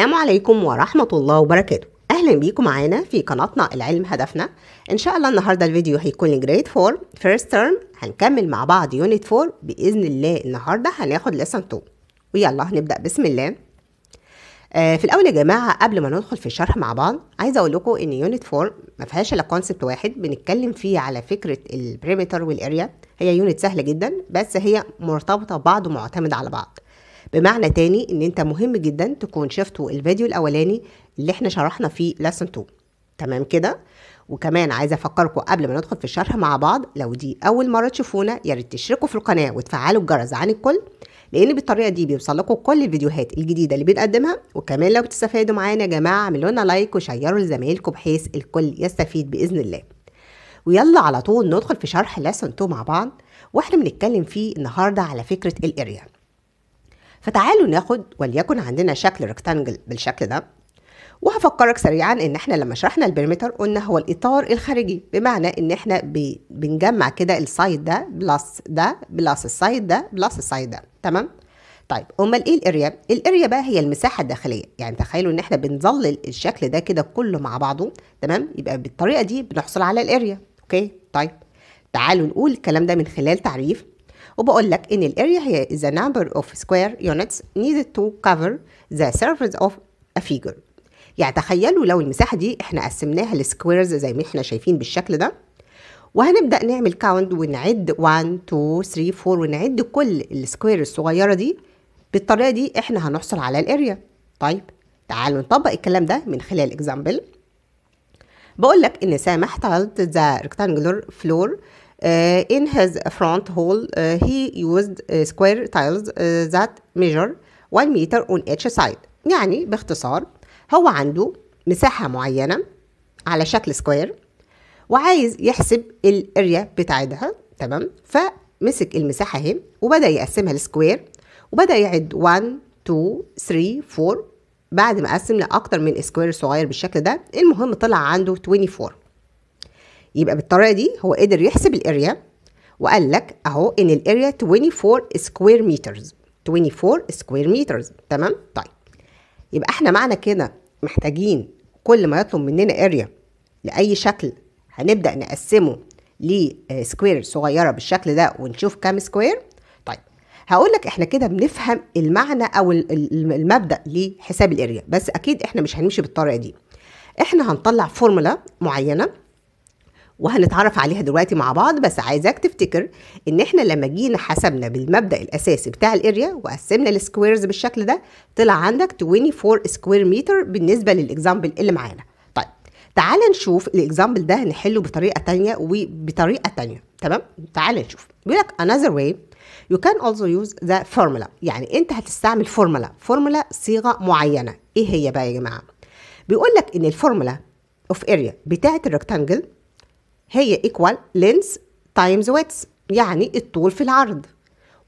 السلام عليكم ورحمة الله وبركاته أهلا بيكم معانا في قناتنا العلم هدفنا إن شاء الله النهاردة الفيديو هيكون جريد 4 First Term هنكمل مع بعض يونت 4 بإذن الله النهاردة هناخد لسن 2 ويلا هنبدأ بسم الله آه في الأول يا جماعة قبل ما ندخل في الشرح مع بعض عايزة أقول لكم إن يونت 4 ما فيهاش إلا كونسبت واحد بنتكلم فيه على فكرة البريمتر والأريا هي يونت سهلة جدا بس هي مرتبطة ببعض ومعتمدة على بعض بمعنى تاني ان انت مهم جدا تكون شفتوا الفيديو الاولاني اللي احنا شرحنا فيه لسن 2 تمام كده وكمان عايزه افكركم قبل ما ندخل في الشرح مع بعض لو دي اول مره تشوفونا يا ريت تشتركوا في القناه وتفعلوا الجرس عن الكل لان بالطريقه دي بيوصل لكم كل الفيديوهات الجديده اللي بنقدمها وكمان لو بتستفادوا معانا يا جماعه اعملوا لنا لايك وشيروا لزمايلكم بحيث الكل يستفيد باذن الله ويلا على طول ندخل في شرح لسن 2 مع بعض واحنا بنتكلم فيه النهارده على فكره الاريا فتعالوا ناخد وليكن عندنا شكل ريكتانجل بالشكل ده وهفكرك سريعا ان احنا لما شرحنا البريمتر قلنا هو الاطار الخارجي بمعنى ان احنا بنجمع كده السايد ده بلس ده بلس السايد ده بلس السايد ده تمام طيب امال ايه الاريا الاريا بقى هي المساحه الداخليه يعني تخيلوا ان احنا بنظلل الشكل ده كده كله مع بعضه تمام يبقى بالطريقه دي بنحصل على الاريا اوكي طيب تعالوا نقول الكلام ده من خلال تعريف وبقول لك ان الاريا هي the number of square units needed to cover the surface of a figure يعني تخيلوا لو المساحه دي احنا قسمناها لسكويرز زي ما احنا شايفين بالشكل ده وهنبدا نعمل كاونت ونعد 1 2 3 4 ونعد كل السكوير الصغيره دي بالطريقه دي احنا هنحصل على الاريا طيب تعالوا نطبق الكلام ده من خلال اكزامبل بقول لك ان سامح طالت ذا ريكتانجلر فلور uh, in his front hall, uh, he used uh, square tiles uh, that measure 1 meter on each side. يعني باختصار هو عنده مساحة معينة على شكل سكوير وعايز يحسب الاريا بتاعتها تمام فمسك المساحة اهي وبدأ يقسمها لسكوير وبدأ يعد 1 2 3 4 بعد ما قسم لأكتر من سكوير صغير بالشكل ده المهم طلع عنده 24 يبقى بالطريقه دي هو قدر يحسب الاريا وقال لك اهو ان الاريا 24 سكوير مترز 24 سكوير مترز تمام طيب يبقى احنا معنى كده محتاجين كل ما يطلب مننا اريا لاي شكل هنبدا نقسمه لسكوير آه، صغيره بالشكل ده ونشوف كام سكوير طيب هقول لك احنا كده بنفهم المعنى او المبدا لحساب الاريا بس اكيد احنا مش هنمشي بالطريقه دي احنا هنطلع فورمولا معينه وهنتعرف عليها دلوقتي مع بعض بس عايزاك تفتكر ان احنا لما جينا حسبنا بالمبدا الاساسي بتاع الاريا وقسمنا السكويرز بالشكل ده طلع عندك 24 سكوير متر بالنسبه للاكزامبل اللي معانا طيب تعال نشوف الاكزامبل ده هنحله بطريقه تانية وبطريقه تانية تمام تعال نشوف بيقول لك another way you can also use the formula يعني انت هتستعمل فورمولا فورمولا صيغه معينه ايه هي بقى يا جماعه بيقول لك ان الفورمولا اوف اريا بتاعه الريكتانجل هي ايكوال لينس تايمز ويتس يعني الطول في العرض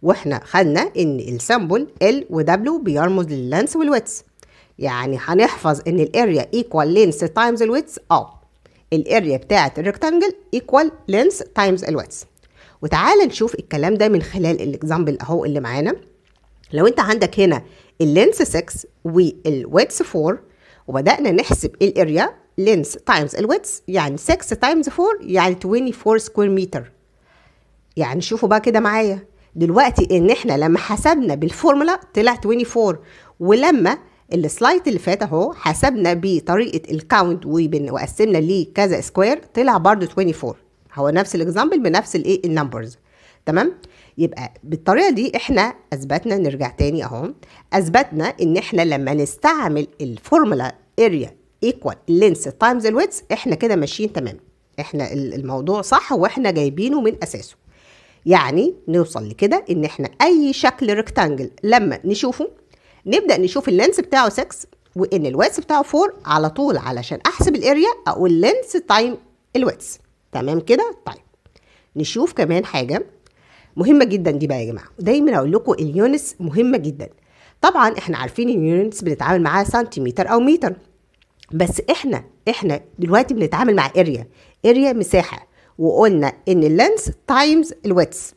واحنا خدنا ان السامبل ال W بيرمز لللانس والويتس يعني هنحفظ ان الاريا ايكوال لينس تايمز الويتس اه الاريا بتاعه الريكتانجل ايكوال لينس تايمز الويتس وتعالى نشوف الكلام ده من خلال الاكزامبل اهو اللي معانا لو انت عندك هنا اللينس 6 والويتس 4 وبدانا نحسب الاريا لينس تايمز الويتس يعني 6 تايمز 4 يعني 24 سكوير متر يعني شوفوا بقى كده معايا دلوقتي ان احنا لما حسبنا بالفورمولا طلع 24 ولما السلايد اللي فات اهو حسبنا بطريقه الكاونت وقسمنا ليه كذا سكوير طلع برده 24 هو نفس الاكزامبل بنفس الايه النمبرز تمام يبقى بالطريقه دي احنا اثبتنا نرجع تاني اهو اثبتنا ان احنا لما نستعمل الفورمولا اريا ايكوال لينس تايمز الويدز احنا كده ماشيين تمام احنا الموضوع صح واحنا جايبينه من اساسه يعني نوصل لكده ان احنا اي شكل ريكتانجل لما نشوفه نبدا نشوف اللينس بتاعه 6 وان الويدث بتاعه 4 على طول علشان احسب الاريا اقول لينس تايم الويدث تمام كده طيب نشوف كمان حاجه مهمه جدا دي بقى يا جماعه دايما اقول لكم اليونتس مهمه جدا طبعا احنا عارفين اليونتس بنتعامل معاها سنتيمتر او متر بس احنا احنا دلوقتي بنتعامل مع اريا اريا مساحه وقلنا ان اللينس تايمز الويتس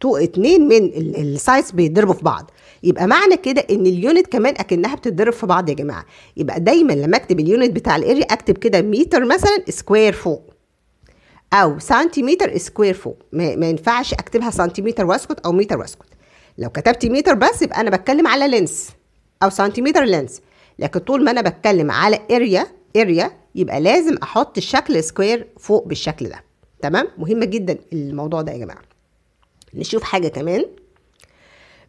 تو اتنين من السايز بيضربوا في بعض يبقى معنى كده ان اليونت كمان اكنها بتتضرب في بعض يا جماعه يبقى دايما لما اكتب اليونت بتاع الاريا اكتب كده متر مثلا سكوير فوق او سنتيمتر سكوير فوق ما, ما ينفعش اكتبها سنتيمتر واسكت او متر واسكت لو كتبت متر بس يبقى انا بتكلم على لينس او سنتيمتر لينس لكن طول ما انا بتكلم على اريا اريا يبقى لازم احط الشكل سكوير فوق بالشكل ده تمام مهمة جدا الموضوع ده يا جماعه نشوف حاجه كمان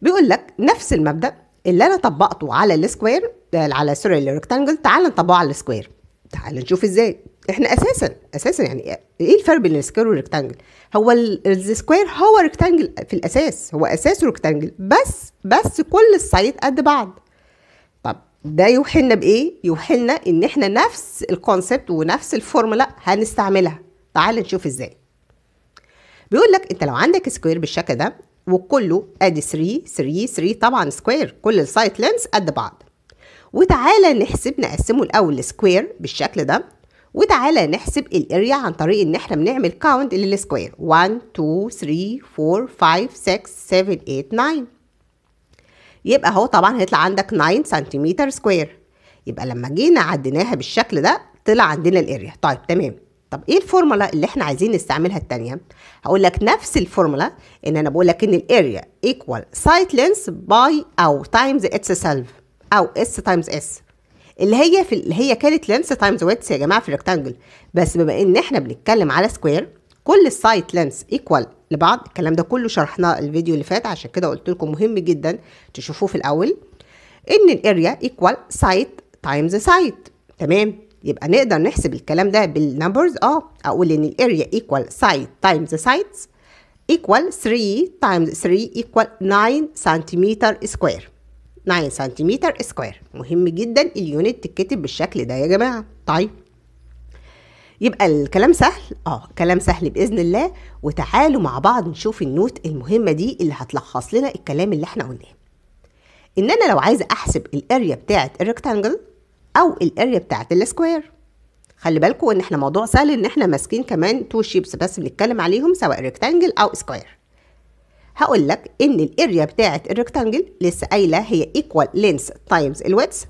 بيقول لك نفس المبدا اللي انا طبقته على السكوير آه، على سوري الريكتانجل تعال نطبقه على السكوير تعال نشوف ازاي احنا اساسا اساسا يعني ايه الفرق بين السكوير والريكتانجل هو السكوير هو ريكتانجل في الاساس هو اساسه ريكتانجل بس بس كل الصعيد قد بعض ده يوحينا بايه يوحينا ان احنا نفس الكونسبت ونفس الفورمولا هنستعملها تعال نشوف ازاي بيقول لك انت لو عندك سكوير بالشكل ده وكله ادي 3 3 3 طبعا سكوير كل السايت لينس قد بعض وتعالى نحسب نقسمه الاول لسكوير بالشكل ده وتعالى نحسب الاريا عن طريق ان احنا بنعمل كاونت للسكوير 1 2 3 4 5 6 7 8 9 يبقى اهو طبعا هيطلع عندك 9 سنتيمتر سكوير يبقى لما جينا عديناها بالشكل ده طلع عندنا الاريا طيب تمام طب ايه الفورمولا اللي احنا عايزين نستعملها الثانيه هقول لك نفس الفورمولا ان انا بقول لك ان الاريا ايكوال سايت لينس باي او تايمز اتس سيلف او اس تايمز اس اللي هي في اللي هي كانت لينس تايمز ويتس يا جماعه في الريكتانجل بس بما ان احنا بنتكلم على سكوير كل السايت لينس ايكوال لبعض الكلام ده كله شرحناه الفيديو اللي فات عشان كده قلت لكم مهم جدا تشوفوه في الاول ان الاريا ايكوال سايت تايمز سايت تمام يبقى نقدر نحسب الكلام ده بالنمبرز اه اقول ان الاريا ايكوال سايت تايمز سايتس ايكوال 3 تايمز 3 ايكوال 9 سنتيمتر سكوير 9 سنتيمتر سكوير مهم جدا اليونت تتكتب بالشكل ده يا جماعه طيب يبقى الكلام سهل اه كلام سهل باذن الله وتعالوا مع بعض نشوف النوت المهمه دي اللي هتلخص لنا الكلام اللي احنا قلناه ان انا لو عايزه احسب الاريا بتاعه الريكتانجل او الاريا بتاعه السكوير خلي بالكم ان احنا موضوع سهل ان احنا ماسكين كمان تو شيبس بس بنتكلم عليهم سواء ريكتانجل او سكوير هقول لك ان الاريا بتاعه الريكتانجل لسه قايله هي ايكوال لينس تايمز الويدث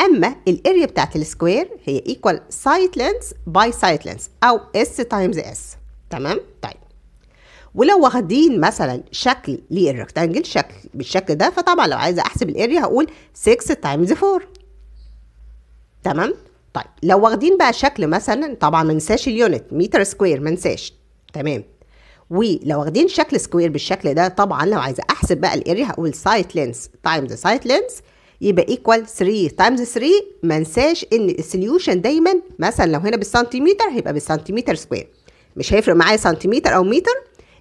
اما الاريا بتاعت السكوير هي ايكوال سايت لينس باي سايت لينس او اس تايمز اس تمام طيب ولو واخدين مثلا شكل للريكتانجل شكل بالشكل ده فطبعا لو عايزه احسب الاريا هقول 6 تايمز 4 تمام طيب لو واخدين بقى شكل مثلا طبعا ما ننساش اليونت متر سكوير ما ننساش تمام ولو واخدين شكل سكوير بالشكل ده طبعا لو عايزه احسب بقى الاريا هقول سايت لينس تايمز سايت لينس يبقى ايكوال 3 تايمز 3 ما انساش ان السوليوشن دايما مثلا لو هنا بالسنتيمتر هيبقى بالسنتيمتر سكوير مش هيفرق معايا سنتيمتر او متر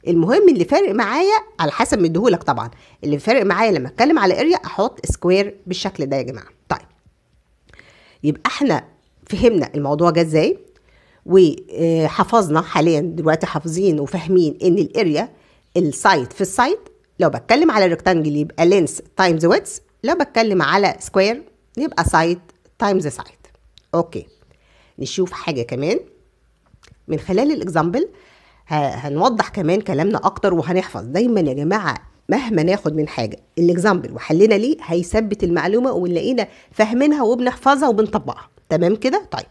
المهم اللي فارق معايا على حسب مديهولك طبعا اللي فارق معايا لما اتكلم على اريا احط سكوير بالشكل ده يا جماعه طيب يبقى احنا فهمنا الموضوع جه ازاي وحفظنا حاليا دلوقتي حافظين وفاهمين ان الاريا السايت في السايت لو بتكلم على الريكتانجل يبقى لينس تايمز ويتس لو بتكلم على سكوير يبقى سايد تايمز سايد اوكي نشوف حاجه كمان من خلال الاكزامبل هنوضح كمان كلامنا اكتر وهنحفظ دايما يا جماعه مهما ناخد من حاجه الاكزامبل وحلنا ليه هيثبت المعلومه ونلاقينا فاهمينها وبنحفظها وبنطبقها تمام كده طيب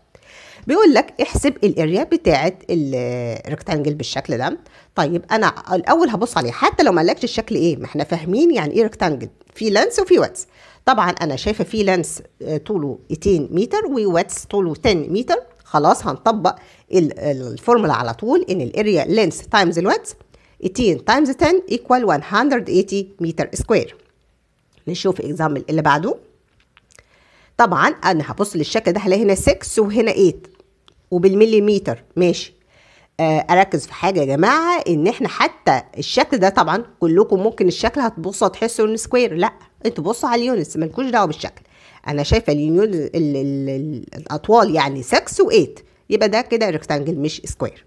بيقول لك احسب الاريا بتاعه الريكتانجل بالشكل ده طيب انا الاول هبص عليه حتى لو ما قالكش الشكل ايه ما احنا فاهمين يعني ايه ريكتانجل في لانس وفي واتس طبعا انا شايفه في لانس آه، طوله 200 متر وواتس طوله 10 متر خلاص هنطبق الفورمولا على طول ان الاريا لينس تايمز الواتس 18 تايمز 10 ايكوال 180 متر سكوير نشوف اكزامبل اللي بعده طبعا انا هبص للشكل ده هلاقي هنا 6 وهنا 8 وبالمليمتر ماشي آه، اركز في حاجه يا جماعه ان احنا حتى الشكل ده طبعا كلكم ممكن الشكل هتبصوا تحسوا ان سكوير لا انتوا بصوا على اليونتس مالكوش دعوه بالشكل انا شايفه اليونت الاطوال يعني 6 و8 يبقى ده كده ريكتانجل مش سكوير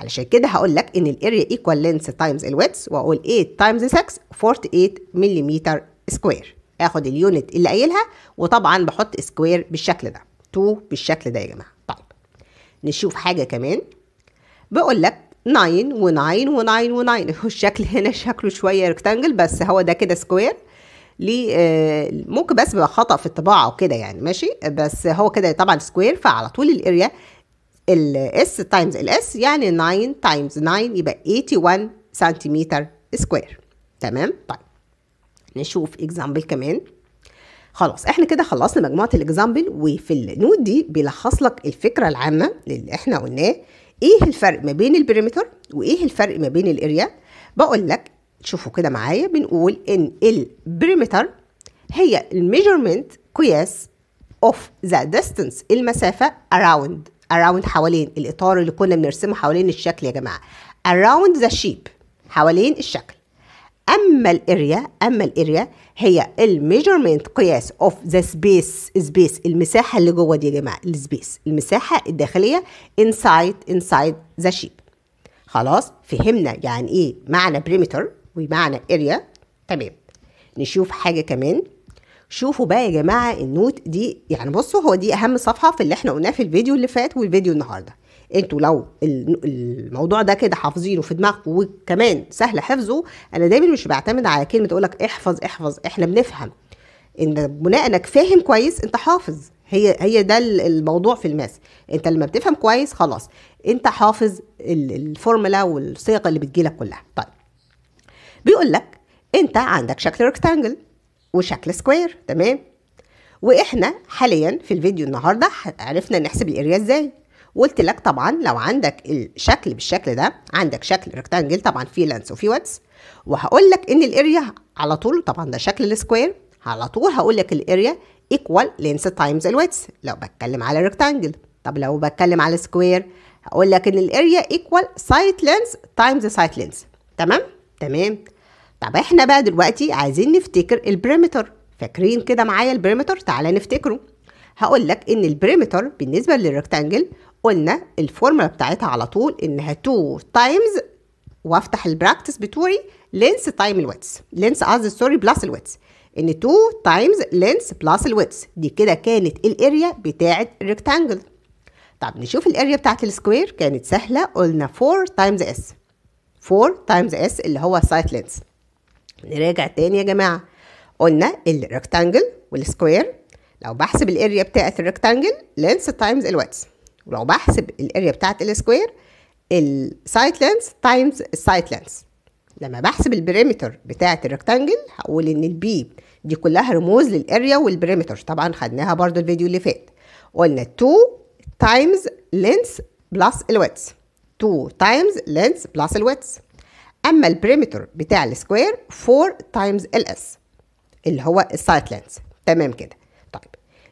علشان كده هقول لك ان الاريا ايكوال لينث تايمز الويدث واقول 8 تايمز 6 48 ملم سكوير اخد اليونت اللي قايلها وطبعا بحط سكوير بالشكل ده 2 بالشكل ده يا جماعه نشوف حاجة كمان بقول لك 9 و9 و9 و9 الشكل هنا شكله شوية ريكتانجل بس هو ده كده سكوير لي آه، ممكن بس بيبقى خطأ في الطباعة وكده يعني ماشي بس هو كده طبعا سكوير فعلى طول الاريا الاس تايمز الاس يعني 9 تايمز 9 يبقى 81 سنتيمتر سكوير تمام طيب نشوف اكزامبل كمان خلاص احنا كده خلصنا مجموعه الاكزامبل وفي النوت دي بيلخص لك الفكره العامه اللي احنا قلناه ايه الفرق ما بين البريمتر وايه الفرق ما بين الاريا بقول لك شوفوا كده معايا بنقول ان البريمتر هي الميجرمنت قياس اوف ذا distance المسافه اراوند اراوند حوالين الاطار اللي كنا بنرسمه حوالين الشكل يا جماعه اراوند ذا شيب حوالين الشكل اما الاريا اما الاريا هي الميجرمنت قياس اوف ذا سبيس سبيس المساحه اللي جوه دي يا جماعه السبيس المساحه الداخليه انسايد انسايد ذا شيب خلاص فهمنا يعني ايه معنى بريمتر ومعنى اريا تمام نشوف حاجه كمان شوفوا بقى يا جماعه النوت دي يعني بصوا هو دي اهم صفحه في اللي احنا قلناه في الفيديو اللي فات والفيديو النهارده انتوا لو الموضوع ده كده حافظينه في دماغكم وكمان سهل حفظه انا دايما مش بعتمد على كلمه تقول لك احفظ احفظ احنا بنفهم ان بناء انك فاهم كويس انت حافظ هي هي ده الموضوع في الماس انت لما بتفهم كويس خلاص انت حافظ الفورمولا والصيغه اللي بتجيلك كلها طيب بيقول لك انت عندك شكل ريكتانجل وشكل سكوير تمام واحنا حاليا في الفيديو النهارده عرفنا نحسب الاريا ازاي قلت لك طبعا لو عندك الشكل بالشكل ده عندك شكل ريكتانجل طبعا فيه لانس وفيه واتس وهقول لك ان الاريا على طول طبعا ده شكل السكوير على طول هقول لك الاريا ايكوال لينس تايمز الويتس لو بتكلم على ريكتانجل طب لو بتكلم على سكوير هقول لك ان الاريا ايكوال سايت لينس تايمز سايت لينس تمام تمام طب احنا بقى دلوقتي عايزين نفتكر البريمتر فاكرين كده معايا البريمتر تعالى نفتكره هقول لك ان البريمتر بالنسبه للريكتانجل قلنا الفورمولا بتاعتها على طول انها 2 تايمز وافتح البراكتس بتوعي لينس تايم الويتس لينس قصدي سوري بلس الويتس ان 2 تايمز لينس بلس الويتس دي كده كانت الاريا بتاعه الريكتانجل طب نشوف الاريا بتاعه السكوير كانت سهله قلنا 4 تايمز اس 4 تايمز اس اللي هو سايت لينس نراجع تاني يا جماعه قلنا الريكتانجل والسكوير لو بحسب الاريا بتاعه الريكتانجل لينس تايمز الويتس ولو بحسب الاريا بتاعت السكوير السايت لينث تايمز السايت لينث لما بحسب البريمتر بتاعت الريكتانجل هقول ان البي دي كلها رموز للاريا والبريمتر طبعا خدناها برضو الفيديو اللي فات قلنا 2 تايمز لينث بلس الويتس 2 تايمز لينث بلس الويتس اما البريمتر بتاع السكوير 4 تايمز ال اس اللي هو السايت لينث تمام كده طيب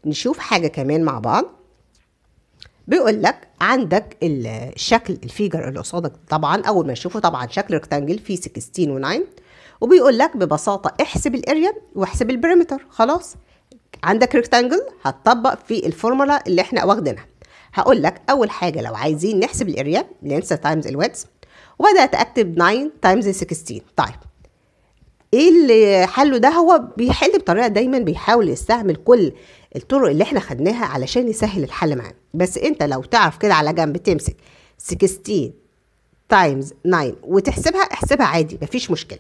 نشوف حاجه كمان مع بعض بيقول لك عندك الشكل الفيجر اللي قصادك طبعا اول ما تشوفه طبعا شكل ريكتانجل فيه 16 و9 وبيقول لك ببساطه احسب الاريا واحسب البريمتر خلاص عندك ريكتانجل هتطبق في الفورمولا اللي احنا واخدينها هقول لك اول حاجه لو عايزين نحسب الاريا لينس تايمز الويدث وبدات اكتب 9 تايمز 16 طيب ايه اللي حله ده هو بيحل بطريقه دايما بيحاول يستعمل كل الطرق اللي احنا خدناها علشان يسهل الحل معانا بس انت لو تعرف كده على جنب تمسك 16 تايمز 9 وتحسبها احسبها عادي مفيش مشكله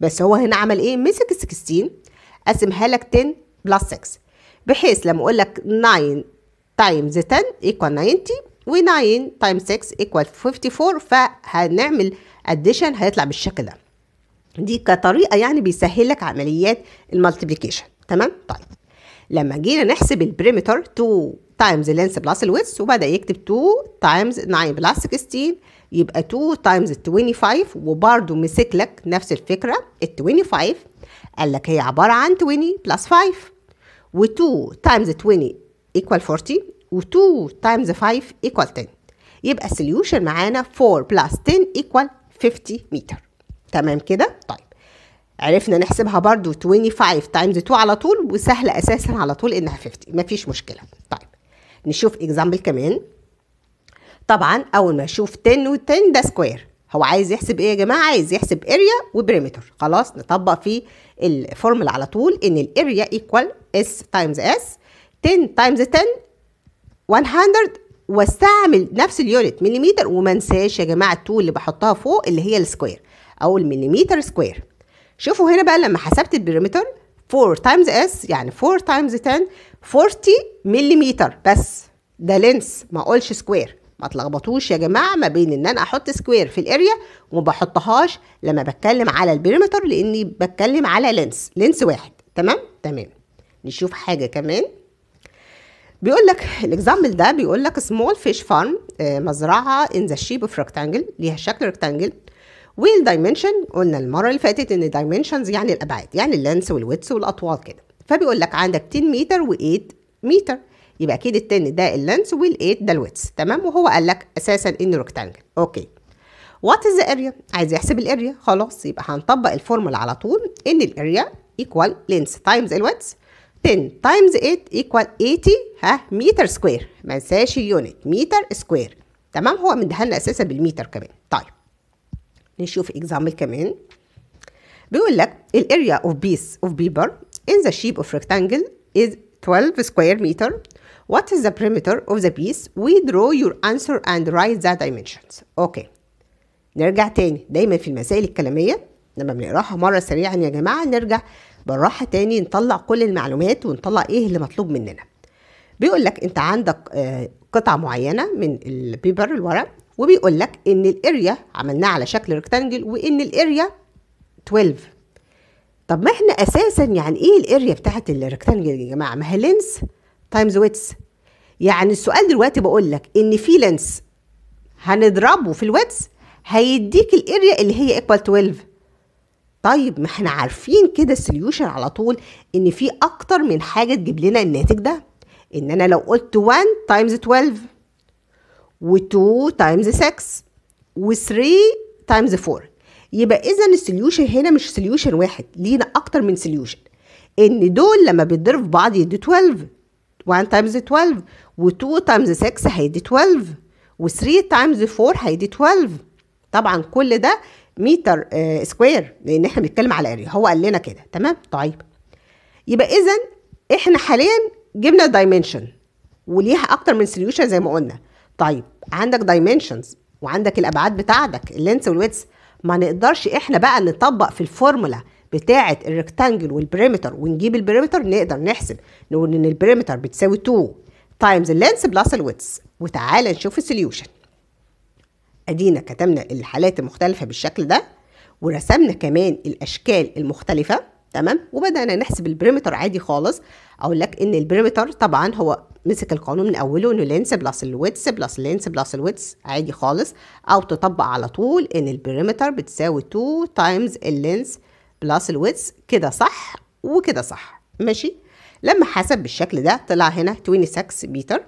بس هو هنا عمل ايه مسك ال 16 قسمها لك 10 بلس 6 بحيث لما اقول لك 9 تايمز 10 ايكوال 90 و9 تايمز 6 ايكوال 54 فهنعمل اديشن هيطلع بالشكل ده دي كطريقه يعني بيسهل لك عمليات المالتيبيكيشن تمام طيب لما جينا نحسب البريمتر 2 تايمز لينس بلس الويدث وبدا يكتب 2 تايمز 9 بلس 16 يبقى 2 تايمز 25 وبرده مسك لك نفس الفكره ال 25 قال لك هي عباره عن 20 بلس 5 و2 تايمز 20 ايكوال 40 و2 تايمز 5 ايكوال 10 يبقى السوليوشن معانا 4 بلس 10 ايكوال 50 متر تمام كده طيب عرفنا نحسبها برضو 25 تايمز 2 على طول وسهل اساسا على طول انها 50 مفيش مشكله طيب نشوف اكزامبل كمان طبعا اول ما اشوف 10 و10 ده سكوير هو عايز يحسب ايه يا جماعه عايز يحسب اريا وبريمتر خلاص نطبق في الفورمولا على طول ان الاريا ايكوال اس تايمز اس 10 تايمز 10 100 واستعمل نفس اليونت مليمتر وما انساش يا جماعه التول اللي بحطها فوق اللي هي السكوير او المليمتر سكوير شوفوا هنا بقى لما حسبت البريمتر 4 تايمز اس يعني 4 تايمز 10 40 ملم بس ده لينس ما اقولش سكوير ما تلخبطوش يا جماعه ما بين ان انا احط سكوير في الاريا وما بحطهاش لما بتكلم على البريمتر لاني بتكلم على لينس لينس واحد تمام تمام نشوف حاجه كمان بيقول لك الاكزامبل ده بيقول لك سمول فيش فارم مزرعه ان ذا شيب اوف ريكتانجل ليها شكل ريكتانجل والدايمنشن قلنا المره اللي فاتت ان دايمنشنز يعني الابعاد يعني اللانس والويتس والاطوال كده فبيقول لك عندك 10 متر و8 متر يبقى اكيد ال 10 ده اللانس وال8 ده الويتس تمام وهو قال لك اساسا انه ريكتانجل اوكي وات از اريا عايز يحسب الاريا خلاص يبقى هنطبق الفورمولا على طول ان الاريا ايكوال لينس تايمز الويتس 10 تايمز 8 ايكوال 80 ها متر سكوير ما انساش اليونت متر سكوير تمام هو مديها لنا اساسا بالمتر كمان نشوف اكزامبل كمان بيقول لك area of piece of بيبر in the shape of rectangle is 12 square meter what is the perimeter of the piece we draw your answer and write the dimensions اوكي نرجع تاني دايما في المسائل الكلاميه لما بنقراها مره سريعا يا جماعه نرجع بالراحه تاني نطلع كل المعلومات ونطلع ايه اللي مطلوب مننا بيقول لك انت عندك آه، قطعه معينه من البيبر الورق وبيقول لك ان الاريا عملناها على شكل ريكتانجل وان الاريا 12 طب ما احنا اساسا يعني ايه الاريا بتاعت الريكتانجل يا جماعه ما هي لينس تايمز ويتس يعني السؤال دلوقتي بقول لك ان في لينس هنضربه في الويتس هيديك الاريا اللي هي ايكوال 12 طيب ما احنا عارفين كده السوليوشن على طول ان في اكتر من حاجه تجيب لنا الناتج ده ان انا لو قلت 1 تايمز 12 و2 تايمز 6 و3 تايمز 4 يبقى اذا السوليوشن هنا مش سوليوشن واحد لينا اكتر من سوليوشن ان دول لما بيتضربوا في بعض يدي 12 1 تايمز 12 و2 تايمز 6 هيدي 12 و3 تايمز 4 هيدي 12 طبعا كل ده متر آه سكوير لان احنا بنتكلم على اريا هو قال لنا كده تمام طيب يبقى اذا احنا حاليا جبنا دايمنشن وليها اكتر من سوليوشن زي ما قلنا طيب عندك دايمنشنز وعندك الابعاد بتاعتك اللينس والويتس ما نقدرش احنا بقى نطبق في الفورمولا بتاعه الريكتانجل والبريمتر ونجيب البريمتر نقدر نحسب نقول ان البريمتر بتساوي 2 تايمز اللينس بلس الويتس وتعالى نشوف السوليوشن ادينا كتبنا الحالات المختلفه بالشكل ده ورسمنا كمان الاشكال المختلفه تمام وبدانا نحسب البريمتر عادي خالص اقول لك ان البريمتر طبعا هو مسك القانون من اوله انه لينس بلس الويتس بلس لينس بلس الويتس عادي خالص او تطبق على طول ان البريمتر بتساوي 2 تايمز اللينس بلس الويتس كده صح وكده صح ماشي لما حسب بالشكل ده طلع هنا 26 متر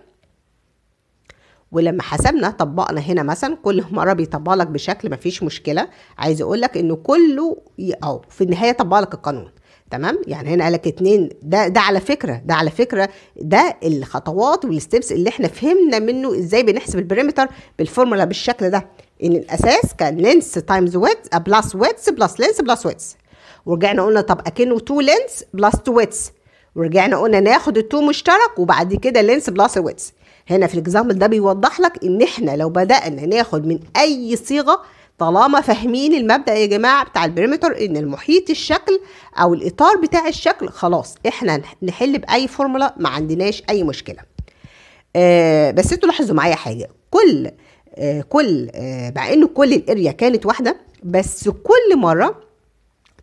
ولما حسبنا طبقنا هنا مثلا كل مره بيطبق لك بشكل ما فيش مشكله عايز اقول لك انه كله او في النهايه طبق لك القانون تمام يعني هنا قالك اتنين ده ده على فكره ده على فكره ده الخطوات والستبس اللي احنا فهمنا منه ازاي بنحسب البريمتر بالفورمولا بالشكل ده ان الاساس كان لينس تايمز ويدز بلس ويدز بلس لينس بلس ويدز ورجعنا قلنا طب اكنه تو لينس بلس تو ويدز ورجعنا قلنا ناخد التو مشترك وبعد كده لينس بلس ويدز هنا في الاكزامبل ده بيوضح لك ان احنا لو بدانا ناخد من اي صيغه طالما فاهمين المبدا يا جماعه بتاع البريمتر ان المحيط الشكل او الاطار بتاع الشكل خلاص احنا نحل باي فورمولا ما عندناش اي مشكله آه بس انتوا لاحظوا معايا حاجه كل آه كل آه مع كل الاريا كانت واحده بس كل مره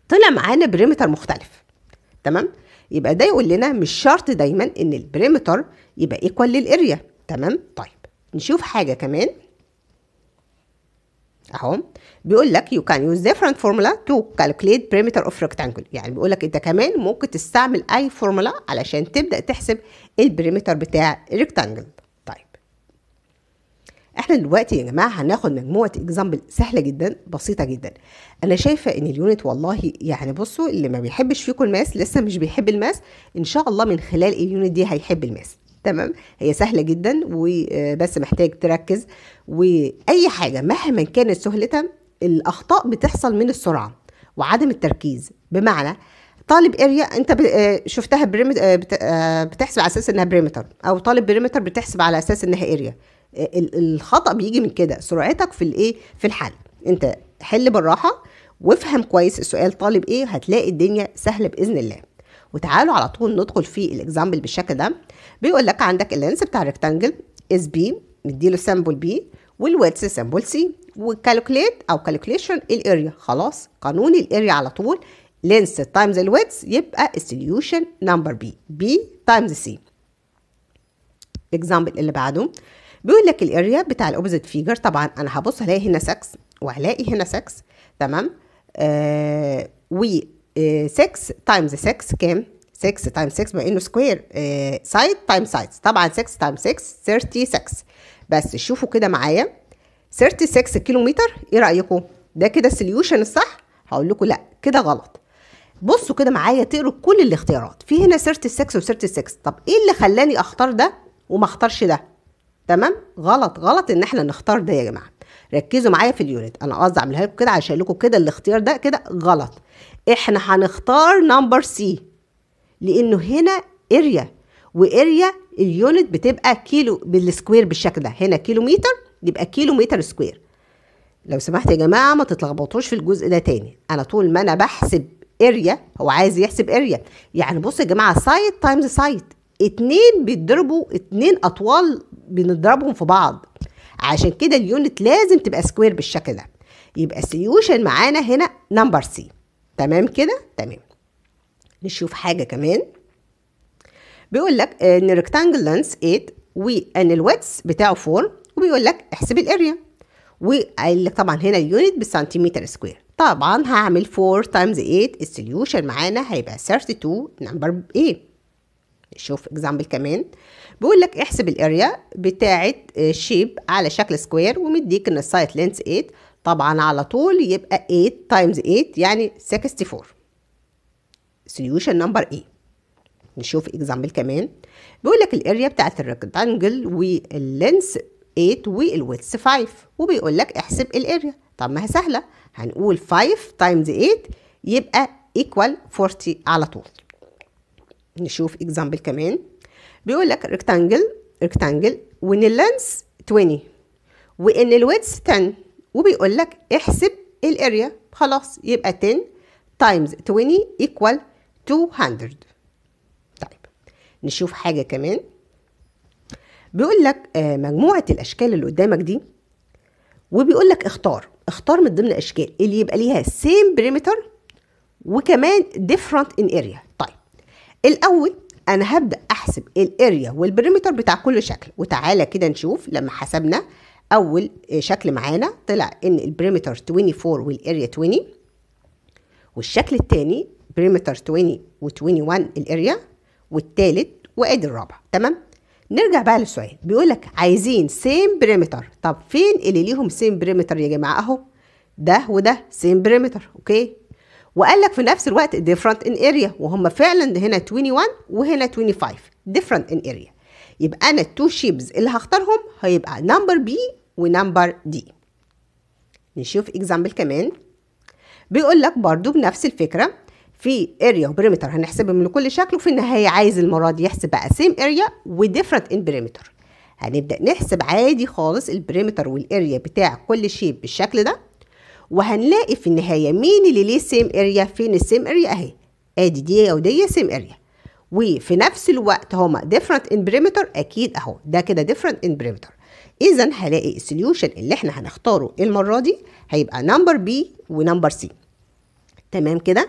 طلع معانا بريمتر مختلف تمام يبقى ده يقول لنا مش شرط دايما ان البريمتر يبقى ايكوال للاريا تمام طيب نشوف حاجه كمان اهو بيقول لك you can use different formula to calculate perimeter of rectangle يعني بيقول لك انت كمان ممكن تستعمل اي فورمولا علشان تبدا تحسب البريمتر بتاع الريكتانجل طيب احنا دلوقتي يا جماعه هناخد مجموعه اكزامبل سهله جدا بسيطه جدا انا شايفه ان اليونت والله يعني بصوا اللي ما بيحبش فيكم الماس لسه مش بيحب الماس ان شاء الله من خلال اليونت دي هيحب الماس تمام هي سهله جدا وبس محتاج تركز واي حاجه مهما كانت سهلتها الاخطاء بتحصل من السرعه وعدم التركيز بمعنى طالب اريا انت آه، شفتها آه، آه، بتحسب على اساس انها بريمتر او طالب بريمتر بتحسب على اساس انها اريا الخطا بيجي من كده سرعتك في الايه في الحل انت حل بالراحه وافهم كويس السؤال طالب ايه هتلاقي الدنيا سهله باذن الله وتعالوا على طول ندخل في الاكزامبل بالشكل ده بيقول لك عندك اللينس بتاع الريكتانجل اس بي مديله سامبل بي والويدس سامبل سي وكالكليت او كالكوليشن الاريا خلاص قانون الاريا على طول لينس تايمز الويدس يبقى السوليوشن نمبر بي بي تايمز سي الاكزامبل اللي بعده بيقول لك الاريا بتاع الاوبزيت فيجر طبعا انا هبص هلاقي هنا 6 وهلاقي هنا 6 تمام آه 6 تايمز 6 كام 6 تايمز 6 بما انه سكوير سايد تايمز سايد طبعا 6 تايمز 6 36 بس شوفوا كده معايا 36 كيلومتر ايه رايكم ده كده السوليوشن الصح هقول لكم لا كده غلط بصوا كده معايا تقروا كل الاختيارات في هنا 36 و 36 طب ايه اللي خلاني اختار ده وما اختارش ده تمام غلط غلط ان احنا نختار ده يا جماعه ركزوا معايا في اليونت انا قصدي اعملها لكم كده عشان لكم كده الاختيار ده كده غلط احنا هنختار نمبر سي لانه هنا اريا واريا اليونت بتبقى كيلو بالسكوير بالشكل ده هنا كيلو متر يبقى كيلو متر سكوير لو سمحت يا جماعه ما تتلخبطوش في الجزء ده تاني انا طول ما انا بحسب اريا هو عايز يحسب اريا يعني بصوا يا جماعه سايت تايمز سايت اتنين بيتضربوا اتنين اطوال بنضربهم في بعض عشان كده اليونت لازم تبقى سكوير بالشكل ده يبقى السيوشن معانا هنا نمبر سي تمام كده تمام نشوف حاجه كمان بيقول لك ان الريكتانجل لينس 8 وان الويتس بتاعه 4 وبيقول لك احسب الاريا وقال لك طبعا هنا اليونت بالسنتيمتر سكوير طبعا هعمل 4 تايمز 8 السوليوشن معانا هيبقى 32 نمبر ايه نشوف اكزامبل كمان بيقول لك احسب الاريا بتاعه شيب على شكل سكوير ومديك ان السايت لينس 8 طبعا على طول يبقى 8 تايمز 8 يعني 64 solution نمبر A نشوف اكزامبل كمان بيقول لك الاريا بتاعت الريكتانجل واللينس 8 والويتس 5 وبيقول لك احسب الاريا طب ما هي سهله هنقول 5 تايمز 8 يبقى ايكوال 40 على طول نشوف اكزامبل كمان بيقول لك ريكتانجل ريكتانجل وان اللينس 20 وان الويتس 10 وبيقول لك احسب الاريا خلاص يبقى 10 تايمز 20 ايكوال 200 طيب نشوف حاجه كمان بيقول لك آه، مجموعه الاشكال اللي قدامك دي وبيقول لك اختار اختار من ضمن الاشكال اللي يبقى ليها سيم بريمتر وكمان ديفرنت ان اريا طيب الاول انا هبدا احسب الاريا والبريمتر بتاع كل شكل وتعالى كده نشوف لما حسبنا اول شكل معانا طلع ان البريمتر 24 والاريا 20 والشكل الثاني بريمتر 20 و21 الاريا والثالث وادي الرابع تمام نرجع بقى للسؤال بيقول لك عايزين سيم بريمتر طب فين اللي ليهم سيم بريمتر يا جماعه اهو ده وده سيم بريمتر اوكي وقال لك في نفس الوقت ديفرنت ان اريا وهم فعلا هنا 21 وهنا 25 ديفرنت ان اريا يبقى انا التو شيبز اللي هختارهم هيبقى نمبر بي ونمبر دي نشوف اكزامبل كمان بيقول لك برضو بنفس الفكره في اريا وبريمتر هنحسبهم لكل شكل وفي النهايه عايز المره دي يحسب بقى سيم اريا وديفرنت ان بريمتر هنبدا نحسب عادي خالص البريمتر والاريا بتاع كل شيب بالشكل ده وهنلاقي في النهايه مين اللي ليه سيم اريا فين السيم اريا اهي ادي دي او دي سيم اريا وفي نفس الوقت هما different in perimeter اكيد اهو ده كده different in perimeter اذا هلاقي السوليوشن اللي احنا هنختاره المره دي هيبقى نمبر بي ونمبر سي تمام كده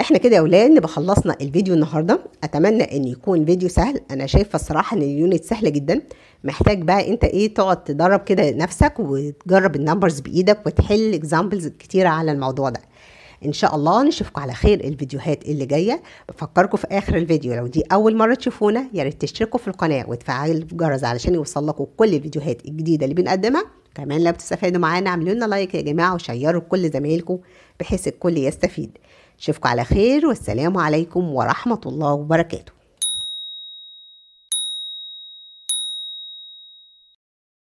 احنا كده يا ولاد نبقى خلصنا الفيديو النهارده اتمنى ان يكون فيديو سهل انا شايفه الصراحه ان اليونت سهله جدا محتاج بقى انت ايه تقعد تدرب كده نفسك وتجرب النمبرز بايدك وتحل اكزامبلز كتيره على الموضوع ده ان شاء الله نشوفكم على خير الفيديوهات اللي جايه بفكركم في اخر الفيديو لو دي اول مره تشوفونا يا ريت تشتركوا في القناه وتفعلوا الجرس علشان يوصل لكم كل الفيديوهات الجديده اللي بنقدمها كمان لو بتستفادوا معانا اعملوا لنا لايك يا جماعه وشيروا لكل زمايلكم بحيث الكل يستفيد اشوفكم على خير والسلام عليكم ورحمه الله وبركاته